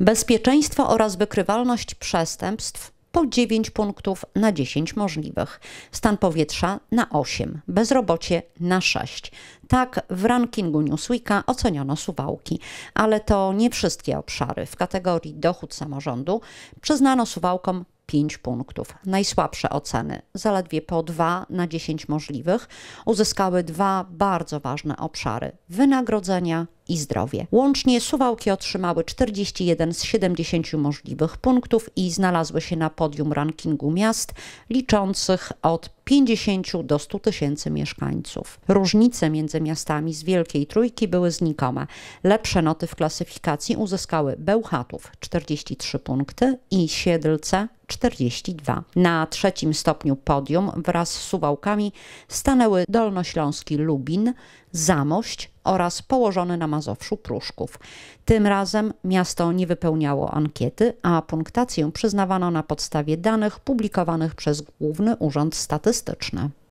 bezpieczeństwo oraz wykrywalność przestępstw po 9 punktów na 10 możliwych, stan powietrza na 8, bezrobocie na 6. Tak w rankingu Newsweeka oceniono Suwałki, ale to nie wszystkie obszary. W kategorii dochód samorządu przyznano Suwałkom 5 punktów. Najsłabsze oceny, zaledwie po 2 na 10 możliwych, uzyskały dwa bardzo ważne obszary: wynagrodzenia i zdrowie. Łącznie Suwałki otrzymały 41 z 70 możliwych punktów i znalazły się na podium rankingu miast liczących od 50 do 100 tysięcy mieszkańców. Różnice między miastami z Wielkiej Trójki były znikome. Lepsze noty w klasyfikacji uzyskały Bełchatów 43 punkty i Siedlce 42. Na trzecim stopniu podium wraz z Suwałkami stanęły Dolnośląski Lubin, Zamość, oraz położony na Mazowszu Pruszków. Tym razem miasto nie wypełniało ankiety, a punktację przyznawano na podstawie danych publikowanych przez Główny Urząd Statystyczny.